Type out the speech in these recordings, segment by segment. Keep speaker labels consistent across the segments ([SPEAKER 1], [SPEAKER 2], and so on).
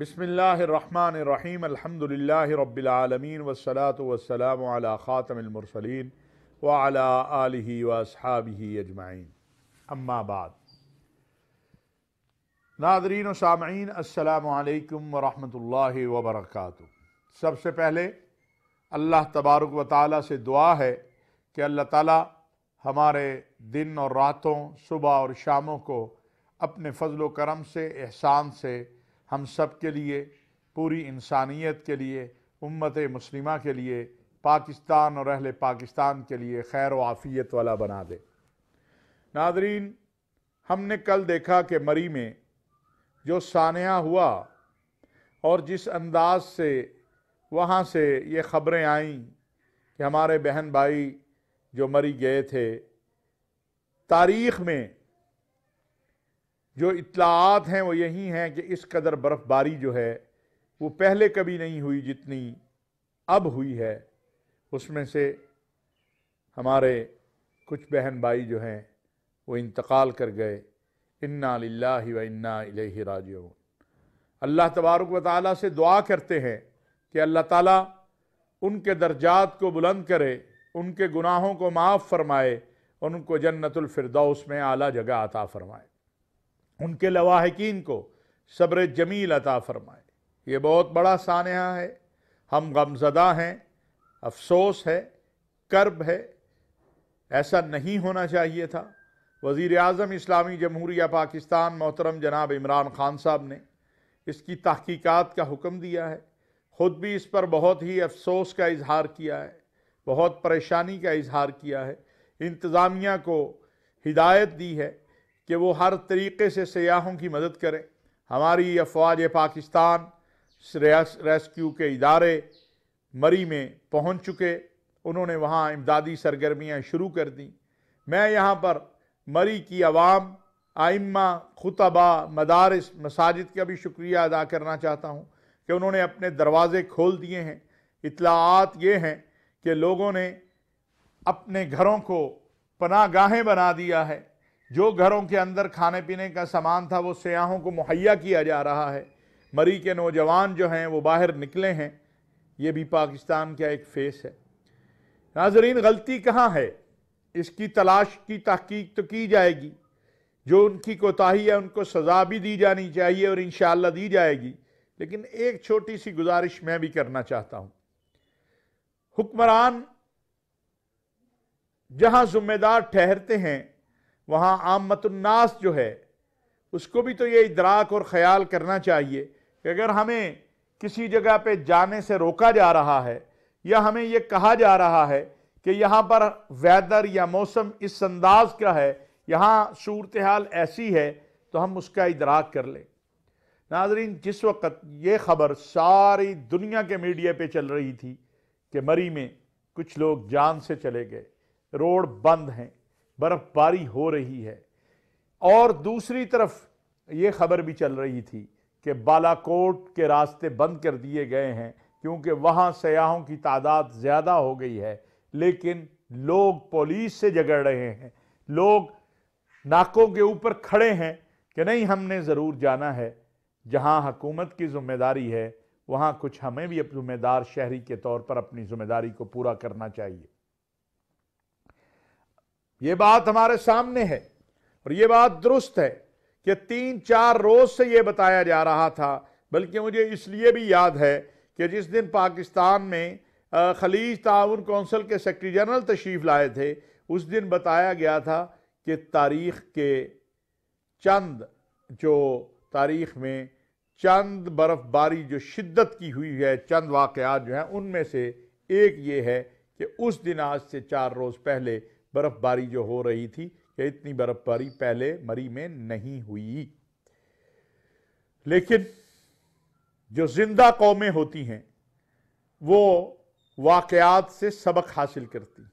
[SPEAKER 1] बसमीम अल्हम्दुलिल्लाह रब्बिलआलमीन वस्सलातु वस्सलामु अला ख़ातमिल मुरसलीन व अला व अजमाइन अम्मा बाद नादरीन व सामीन अस्सलामु अलैकुम व रहमतुल्लाहि व सबसे पहले अल्लाह तबारक व ताली से दुआ है कि अल्लाह ताला हमारे दिन और रातों सुबह और शामों को अपने फजल करम से एहसान से हम सब के लिए पूरी इंसानियत के लिए उम्मत मुस्लिमा के लिए पाकिस्तान और अहल पाकिस्तान के लिए खैर व आफ़ियत वाला बना दे नादरीन हमने कल देखा कि मरी में जो सानिया हुआ और जिस अंदाज से वहाँ से ये ख़बरें आईं कि हमारे बहन भाई जो मरी गए थे तारीख़ में जो इतलात हैं वो यही हैं कि इस कदर बर्फ़बारी जो है वो पहले कभी नहीं हुई जितनी अब हुई है उसमें से हमारे कुछ बहन भाई जो हैं वो इंतकाल कर गए इन्ना व इन्ना राज अल्लाह तबारक व ताली से दुआ करते हैं कि अल्लाह ताला उनके दर्जात को बुलंद करे उनके गुनाहों को माफ़ फरमाए और उनको जन्नतुल फिरदौस में आला जगह आता फरमाए उनके लवाहकिन को सब्र जमील अता फरमाए ये बहुत बड़ा सानहा है हम गमजदा हैं अफसोस है कर्ब है ऐसा नहीं होना चाहिए था वज़ी अजम इस्लामी जमहूरिया पाकिस्तान मोहतरम जनाब इमरान ख़ान साहब ने इसकी तहकीकात का हुक्म दिया है ख़ुद भी इस पर बहुत ही अफसोस का इजहार किया है बहुत परेशानी का इजहार किया है इंतज़ामिया को हिदायत दी है कि वो हर तरीके से सयाहों की मदद करें हमारी अफवाज पाकिस्तान रेस्क्यू के इदारे मरी में पहुंच चुके उन्होंने वहाँ इमदादी सरगर्मियाँ शुरू कर दी मैं यहाँ पर मरी की आवाम आइम्मा खुतबा मदारस मसाजिद का भी शुक्रिया अदा करना चाहता हूँ कि उन्होंने अपने दरवाज़े खोल दिए हैं इतलात ये हैं कि लोगों ने अपने घरों को पनागाहें गाहें बना दिया है जो घरों के अंदर खाने पीने का सामान था वो सयाहों को मुहैया किया जा रहा है मरी के नौजवान जो हैं वो बाहर निकले हैं ये भी पाकिस्तान का एक फेस है नाजरीन गलती कहाँ है इसकी तलाश की तहकीक तो की जाएगी जो उनकी कोताही है उनको सज़ा भी दी जानी चाहिए और इन दी जाएगी लेकिन एक छोटी सी गुजारिश मैं भी करना चाहता हूँ हुक्मरान जहाँ ज़िम्मेदार ठहरते हैं वहाँ आमतुलनास जो है उसको भी तो ये इदराक और ख्याल करना चाहिए कि अगर हमें किसी जगह पे जाने से रोका जा रहा है या हमें ये कहा जा रहा है कि यहाँ पर वेदर या मौसम इस अंदाज का है यहाँ सूरत हाल ऐसी है तो हम उसका इदराक कर लें नाजरीन जिस वक्त ये ख़बर सारी दुनिया के मीडिया पे चल रही थी कि मरी में कुछ लोग जान से चले गए रोड बंद हैं बर्फबारी हो रही है और दूसरी तरफ ये खबर भी चल रही थी कि बालाकोट के रास्ते बंद कर दिए गए हैं क्योंकि वहाँ सयाहों की तादाद ज़्यादा हो गई है लेकिन लोग पुलिस से झगड़ रहे हैं लोग नाकों के ऊपर खड़े हैं कि नहीं हमने ज़रूर जाना है जहाँ हकूमत की ज़िम्मेदारी है वहाँ कुछ हमें भी जिम्मेदार शहरी के तौर पर अपनी ज़िम्मेदारी को पूरा करना चाहिए ये बात हमारे सामने है और ये बात दुरुस्त है कि तीन चार रोज से ये बताया जा रहा था बल्कि मुझे इसलिए भी याद है कि जिस दिन पाकिस्तान में खलीज ताउन कौंसिल के सेक्रेटरी जनरल तशरीफ़ लाए थे उस दिन बताया गया था कि तारीख़ के चंद जो तारीख़ में चंद बर्फ़बारी जो शिद्दत की हुई है चंद वाकयात जो हैं उनमें से एक ये है कि उस दिन आज से चार रोज़ पहले बर्फ़बारी जो हो रही थी कि इतनी बर्फ़बारी पहले मरी में नहीं हुई लेकिन जो जिंदा कौमें होती हैं वो वाक़ात से सबक हासिल करती हैं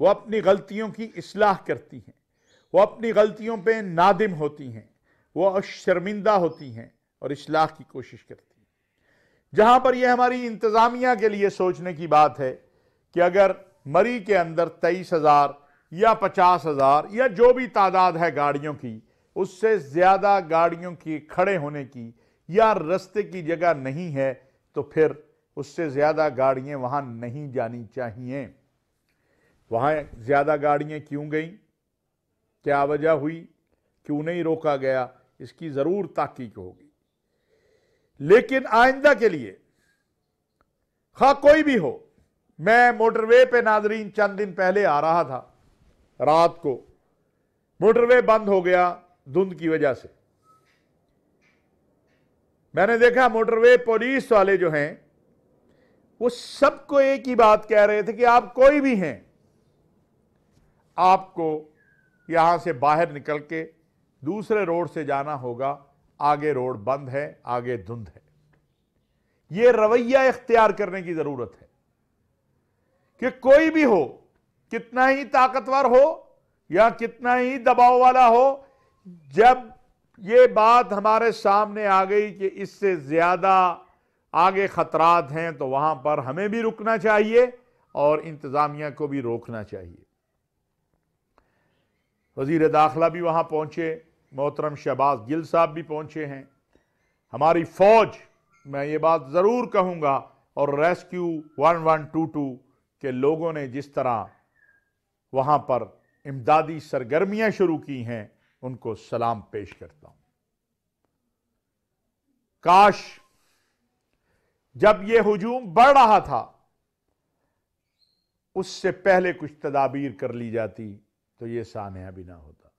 [SPEAKER 1] वो अपनी गलतियों की असलाह करती हैं वो अपनी गलतियों पे नादिम होती हैं वो शर्मिंदा होती हैं और इसलाह की कोशिश करती हैं जहाँ पर यह हमारी इंतज़ामिया के लिए सोचने की बात है कि अगर मरी के अंदर तेईस हज़ार या पचास हज़ार या जो भी तादाद है गाड़ियों की उससे ज़्यादा गाड़ियों की खड़े होने की या रस्ते की जगह नहीं है तो फिर उससे ज़्यादा गाड़ियाँ वहाँ नहीं जानी चाहिए वहाँ ज़्यादा गाड़ियाँ क्यों गईं क्या वजह हुई क्यों नहीं रोका गया इसकी ज़रूर ताकीक होगी लेकिन आइंदा के लिए खा कोई भी हो मैं मोटरवे पे नाजरीन चंद दिन पहले आ रहा था रात को मोटरवे बंद हो गया धुंध की वजह से मैंने देखा मोटरवे पुलिस वाले जो हैं वो सबको एक ही बात कह रहे थे कि आप कोई भी हैं आपको यहां से बाहर निकल के दूसरे रोड से जाना होगा आगे रोड बंद है आगे धुंध है यह रवैया इख्तियार करने की जरूरत है कि कोई भी हो कितना ही ताकतवर हो या कितना ही दबाव वाला हो जब ये बात हमारे सामने आ गई कि इससे ज़्यादा आगे ख़तरात हैं तो वहां पर हमें भी रुकना चाहिए और इंतज़ामिया को भी रोकना चाहिए वजीर दाखिला भी वहां पहुंचे मोहतरम शहबाज गिल साहब भी पहुंचे हैं हमारी फ़ौज मैं ये बात ज़रूर कहूंगा और rescue one one two two के लोगों ने जिस तरह वहाँ पर इमदादी सरगर्मियाँ शुरू की हैं उनको सलाम पेश करता हूँ काश जब यह हजूम बढ़ रहा था उससे पहले कुछ तदाबीर कर ली जाती तो ये सानहा भी ना होता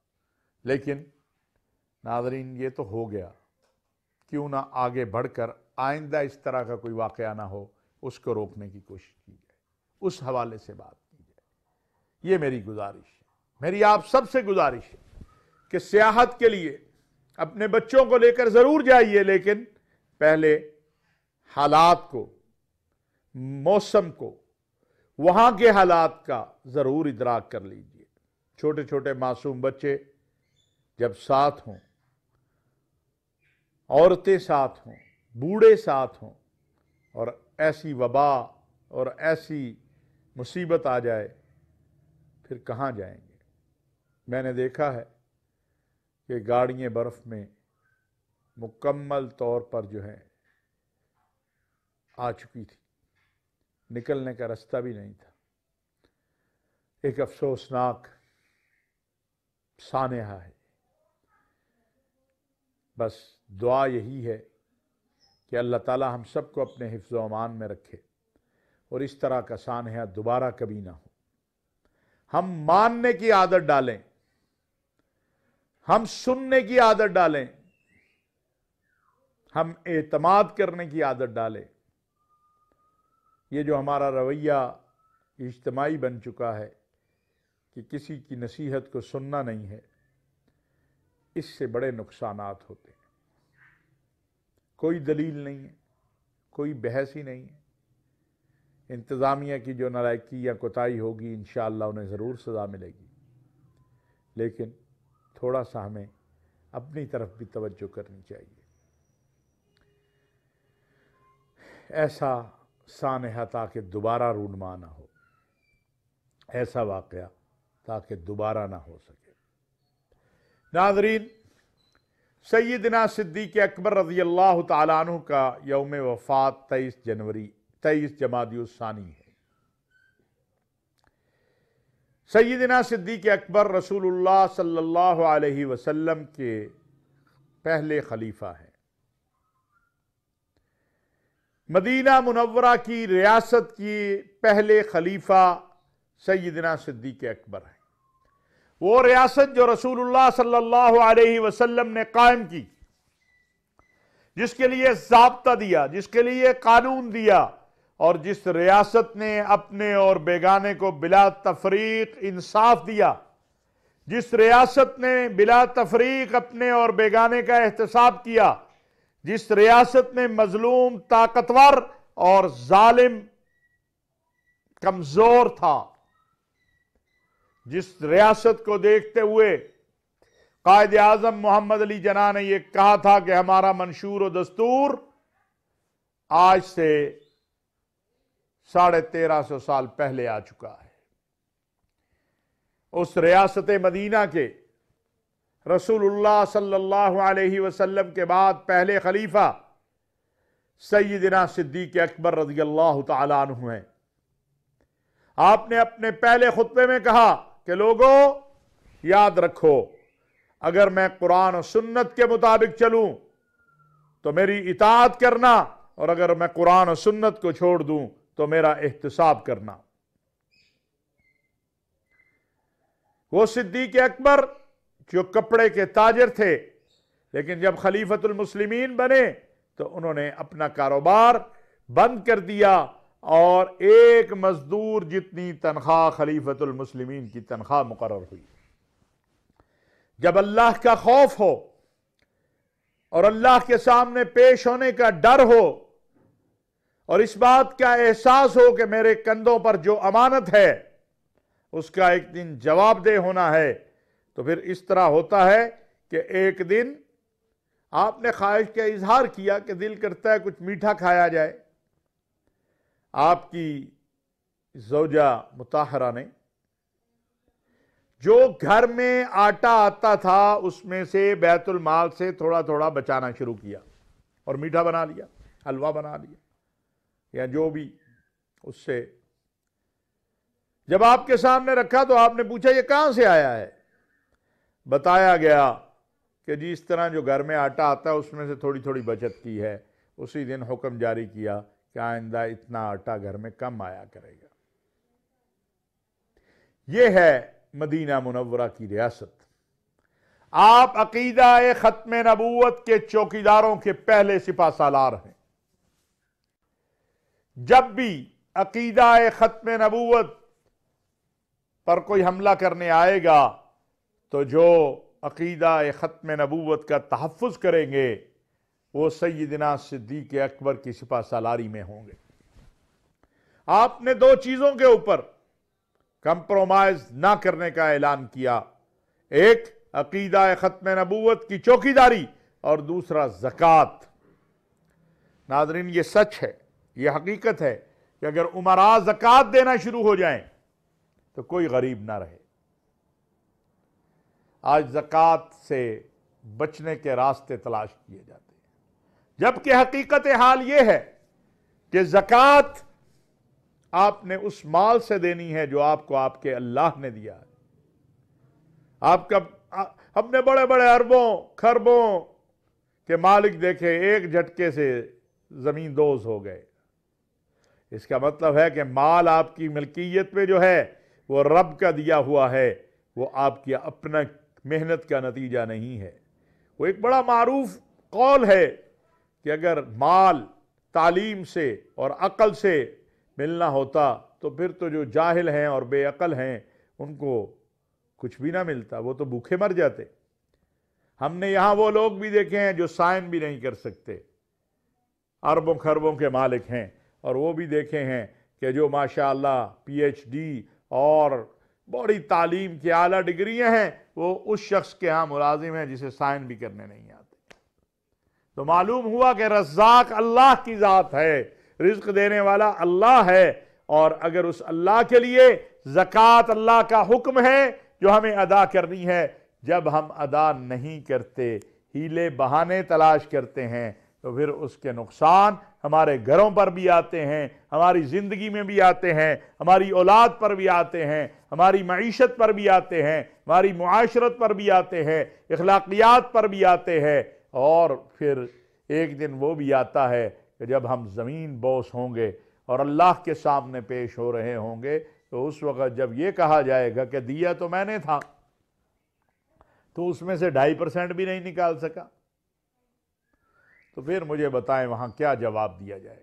[SPEAKER 1] लेकिन नाजरीन ये तो हो गया क्यों ना आगे बढ़कर आइंदा इस तरह का कोई वाक़ ना हो उसको रोकने की कोशिश की जाए उस हवाले से बात ये मेरी गुजारिश है मेरी आप सबसे गुजारिश है कि सियाहत के लिए अपने बच्चों को लेकर ज़रूर जाइए लेकिन पहले हालात को मौसम को वहां के हालात का ज़रूर इदराक कर लीजिए छोटे छोटे मासूम बच्चे जब साथ हों औरतें साथ हों बूढ़े साथ हों और ऐसी वबा और ऐसी मुसीबत आ जाए फिर कहाँ जाएंगे मैंने देखा है कि गाड़ियाँ बर्फ़ में मुकम्मल तौर पर जो है आ चुकी थी निकलने का रास्ता भी नहीं था एक अफसोसनाक सानहा है बस दुआ यही है कि अल्लाह ताला हम सबको अपने हिफ्ज़ अमान में रखे और इस तरह का सानहा दोबारा कभी ना हो हम मानने की आदत डालें हम सुनने की आदत डालें हम एतमाद करने की आदत डालें ये जो हमारा रवैया इज्तमाही बन चुका है कि किसी की नसीहत को सुनना नहीं है इससे बड़े नुकसान होते हैं कोई दलील नहीं है कोई बहस ही नहीं है इंतज़ामिया की जो नलायकी या कोताही होगी इन उन्हें ज़रूर सज़ा मिलेगी लेकिन थोड़ा सा हमें अपनी तरफ भी तवज्जो करनी चाहिए ऐसा सानहा ताकि दोबारा रूनमा ना हो ऐसा वाक़ ताकि दोबारा ना हो सके नाजरीन सैदना सिद्दीक अकबर रज़ी अल्लाह तु का यौम वफ़ात तेईस जनवरी तेईस जमादियुसानी है सईदना सिद्दीक अकबर रसूलुल्लाह सल्लल्लाहु अलैहि वसल्लम के पहले खलीफा हैं मदीना मुनवरा की रियासत की पहले खलीफा सैदिना सिद्दीक अकबर हैं वो रियासत जो रसूलुल्लाह सल्लल्लाहु अलैहि वसल्लम ने कायम की जिसके लिए जबता दिया जिसके लिए कानून दिया और जिस रियासत ने अपने और बेगाने को बिला तफरीक इंसाफ दिया जिस रियासत ने बिला तफरीक अपने और बेगाने का एहतसाब किया जिस रियासत ने मजलूम ताकतवर और जालिम कमजोर था जिस रियासत को देखते हुए कायद आजम मोहम्मद अली जना ने यह कहा था कि हमारा मंशूर और दस्तूर आज से साढ़े तेरह सौ साल पहले आ चुका है उस रियासत मदीना के रसूलुल्लाह सल्लल्लाहु अलैहि वसल्लम के बाद पहले खलीफा सैदना सिद्दीक अकबर रजी अल्लाह तु हैं आपने अपने पहले खुतबे में कहा कि लोगों याद रखो अगर मैं कुरान और सुन्नत के मुताबिक चलूं तो मेरी इतात करना और अगर मैं कुरान और सुन्नत को छोड़ दूं तो मेरा एहतसाब करना वो सिद्दीक अकबर जो कपड़े के ताजर थे लेकिन जब खलीफतुल बने तो उन्होंने अपना कारोबार बंद कर दिया और एक मजदूर जितनी तनख्वाह खलीफतुल की तनख्वाह मुकर हुई जब अल्लाह का खौफ हो और अल्लाह के सामने पेश होने का डर हो और इस बात का एहसास हो कि मेरे कंधों पर जो अमानत है उसका एक दिन जवाबदेह होना है तो फिर इस तरह होता है कि एक दिन आपने ख्वाहिश का इजहार किया कि दिल करता है कुछ मीठा खाया जाए आपकी जोजा मुताहरा ने जो घर में आटा आता था उसमें से बैतुल माल से थोड़ा थोड़ा बचाना शुरू किया और मीठा बना लिया हलवा बना लिया या जो भी उससे जब आपके सामने रखा तो आपने पूछा ये कहां से आया है बताया गया कि जी इस तरह जो घर में आटा आता है उसमें से थोड़ी थोड़ी बचत की है उसी दिन हुक्म जारी किया कि आइंदा इतना आटा घर में कम आया करेगा यह है मदीना मुनवरा की रियासत आप अकीदा ख़त्म नबूत के चौकीदारों के पहले सिपा सालार हैं जब भी अकीदा ख़त्म नबूत पर कोई हमला करने आएगा तो जो अकीदा ख़त्म नबूत का तहफ़ करेंगे वो सैदना सिद्दीक अकबर की सिपा सालारी में होंगे आपने दो चीज़ों के ऊपर कंप्रोमाइज़ ना करने का ऐलान किया एक अकीदा ख़त्म नबूत की चौकीदारी और दूसरा जक़ात नादरीन ये सच है यह हकीकत है कि अगर उमरा ज़क़़त देना शुरू हो जाए तो कोई गरीब ना रहे आज जक़ात से बचने के रास्ते तलाश किए जाते हैं जबकि हकीकत हाल ये है कि ज़क़़त आपने उस माल से देनी है जो आपको आपके अल्लाह ने दिया है आपका हमने बड़े बड़े अरबों खरबों के मालिक देखे एक झटके से ज़मीन दोज हो गए इसका मतलब है कि माल आपकी मिल्कियत में जो है वो रब का दिया हुआ है वो आपकी अपना मेहनत का नतीजा नहीं है वो एक बड़ा मरूफ कौल है कि अगर माल तालीम से और अक़ल से मिलना होता तो फिर तो जो जाहिल हैं और बेअल हैं उनको कुछ भी ना मिलता वो तो भूखे मर जाते हमने यहाँ वो लोग भी देखे हैं जो साइन भी नहीं कर सकते अरबों खरबों के मालिक हैं और वो भी देखे हैं कि जो माशा पीएचडी और बड़ी तालीम की आला डिग्रियां हैं वो उस शख्स के यहाँ मुलाजिम हैं जिसे साइन भी करने नहीं आते तो मालूम हुआ कि रज्जाक अल्लाह की ज़ात है रिज्क देने वाला अल्लाह है और अगर उस अल्लाह के लिए ज़क़़त अल्लाह का हुक्म है जो हमें अदा करनी है जब हम अदा नहीं करते हीले बहाने तलाश करते हैं तो फिर उसके नुकसान हमारे घरों पर भी आते हैं हमारी ज़िंदगी में भी आते हैं हमारी औलाद पर भी आते हैं हमारी मीशत पर भी आते हैं हमारी माशरत पर भी आते हैं अखलाकियात पर भी आते हैं और फिर एक दिन वो भी आता है कि जब हम ज़मीन बोस होंगे और अल्लाह के सामने पेश हो रहे होंगे तो उस वक़्त जब ये कहा जाएगा कि दिया तो मैंने था तो उसमें से ढाई परसेंट भी नहीं निकाल सका तो फिर मुझे बताएं वहां क्या जवाब दिया जाएगा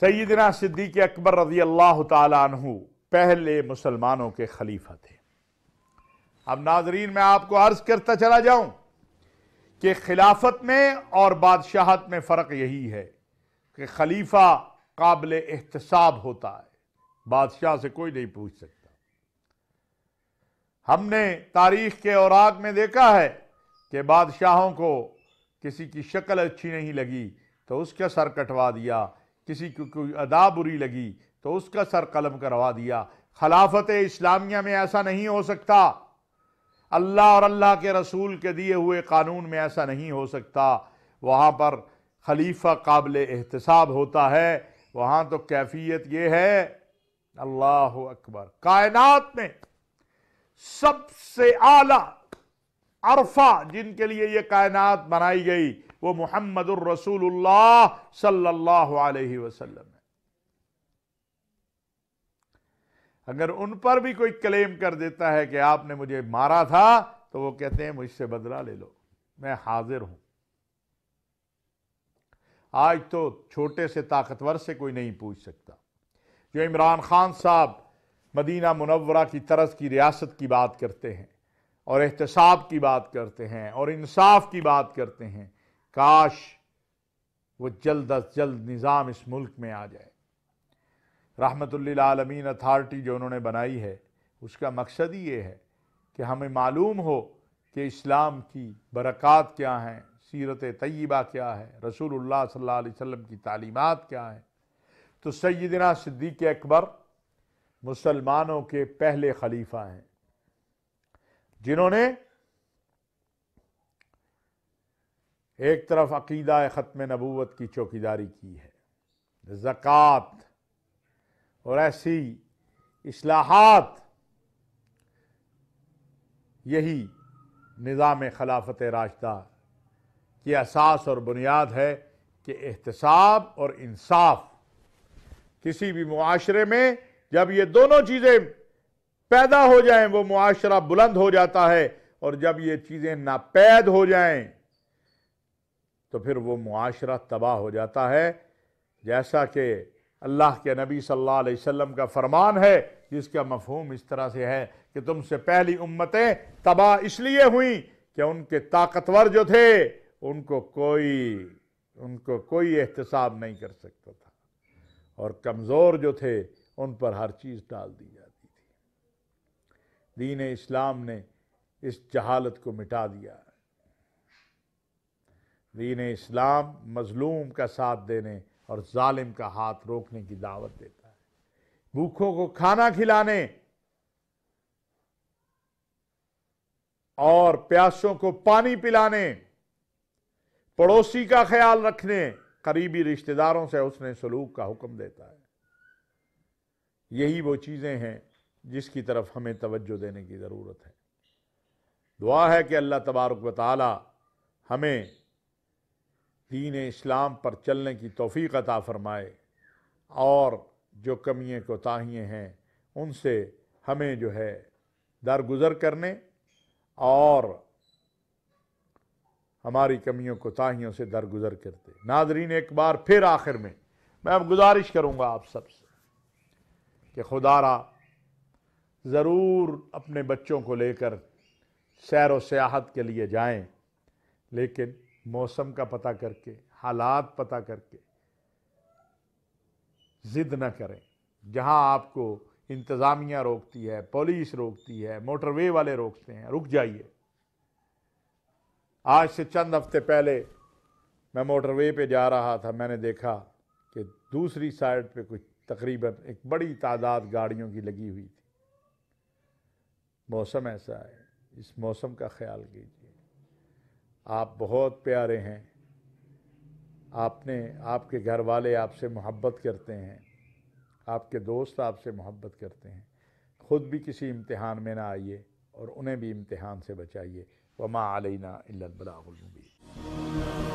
[SPEAKER 1] सईदना सिद्दीक अकबर रजी अल्लाह तु पहले मुसलमानों के खलीफा थे अब नाजरीन मैं आपको अर्ज करता चला जाऊं कि खिलाफत में और बादशाहत में फ़र्क यही है कि खलीफा काबिल एहतसाब होता है बादशाह से कोई नहीं पूछ सकता हमने तारीख के औराग में देखा है कि बादशाहों को किसी की शक्ल अच्छी नहीं लगी तो उसका सर कटवा दिया किसी को कोई अदा बुरी लगी तो उसका सर कलम करवा दिया खिलाफत इस्लामिया में ऐसा नहीं हो सकता अल्लाह और अल्लाह के रसूल के दिए हुए कानून में ऐसा नहीं हो सकता वहाँ पर खलीफा काबिल एहतसाब होता है वहाँ तो कैफियत ये है अल्लाह अकबर कायनात में सबसे आला अरफा जिनके लिए ये कायनात बनाई गई वो मोहम्मद रसूलुल्लाह सल्लल्लाहु अलैहि वसल्लम है अगर उन पर भी कोई क्लेम कर देता है कि आपने मुझे मारा था तो वो कहते हैं मुझसे बदला ले लो मैं हाजिर हूं आज तो छोटे से ताकतवर से कोई नहीं पूछ सकता जो इमरान खान साहब मदीना मुनवरा की तरस की रियासत की बात करते हैं और एहतसाब की बात करते हैं और इंसाफ की बात करते हैं काश वो जल्द अज जल्द निज़ाम इस मुल्क में आ जाए रहमतुल्लामीन अथार्टी जो उन्होंने बनाई है उसका मकसद ही ये है कि हमें मालूम हो कि इस्लाम की बरक़ात क्या हैं सीरत तय्यबा क्या है रसूल अलैहि वसल्लम की तालीमात क्या है तो सैदना सिद्दीक अकबर मुसलमानों के पहले खलीफा हैं जिन्होंने एक तरफ अकीदा ख़त्म नबूवत की चौकीदारी की है जक़ात और ऐसी असलाहत यही निज़ाम खिलाफत राशदा की असास और बुनियाद है कि एहतसाब और इंसाफ किसी भी माशरे में जब ये दोनों चीज़ें पैदा हो जाए वो मुआशरा बुलंद हो जाता है और जब ये चीज़ें नापैद हो जाए तो फिर वो मुआशरा तबाह हो जाता है जैसा कि अल्लाह के नबी सल्लल्लाहु अलैहि वसल्लम का फरमान है जिसका मफहम इस तरह से है कि तुमसे पहली उम्मतें तबाह इसलिए हुई कि उनके ताकतवर जो थे उनको कोई उनको कोई एहतसाब नहीं कर सकता था और कमज़ोर जो थे उन पर हर चीज़ डाल दी जाती दीन इस्लाम ने इस जहालत को मिटा दिया दीन इस्लाम मज़लूम का साथ देने और जालिम का हाथ रोकने की दावत देता है भूखों को खाना खिलाने और प्यासों को पानी पिलाने पड़ोसी का ख्याल रखने करीबी रिश्तेदारों से उसने सलूक का हुक्म देता है यही वो चीज़ें हैं जिसकी तरफ हमें तवज्जो देने की ज़रूरत है दुआ है कि अल्लाह तबारक व हमें दीन इस्लाम पर चलने की तोफ़ी अता फ़रमाए और जो कमियाँ कोताहियाँ हैं उनसे हमें जो है दरगुजर करने और हमारी कमियों कोताहियों से दरगुजर करते नाजरीन एक बार फिर आखिर में मैं अब गुजारिश करूँगा आप सबसे कि खुदारा ज़रूर अपने बच्चों को लेकर सैर व सियाहत के लिए जाएं लेकिन मौसम का पता करके हालात पता करके ज़िद न करें जहां आपको इंतज़ामिया रोकती है पुलिस रोकती है मोटरवे वाले रोकते हैं रुक जाइए आज से चंद हफ्ते पहले मैं मोटरवे पे जा रहा था मैंने देखा कि दूसरी साइड पे कुछ तकरीबन एक बड़ी तादाद गाड़ियों की लगी हुई थी मौसम ऐसा है इस मौसम का ख्याल कीजिए आप बहुत प्यारे हैं आपने आपके घर वाले आपसे मोहब्बत करते हैं आपके दोस्त आपसे मोहब्बत करते हैं ख़ुद भी किसी इम्तहान में ना आइए और उन्हें भी इम्तहान से बचाइए वमा आलना इल्लबलाबी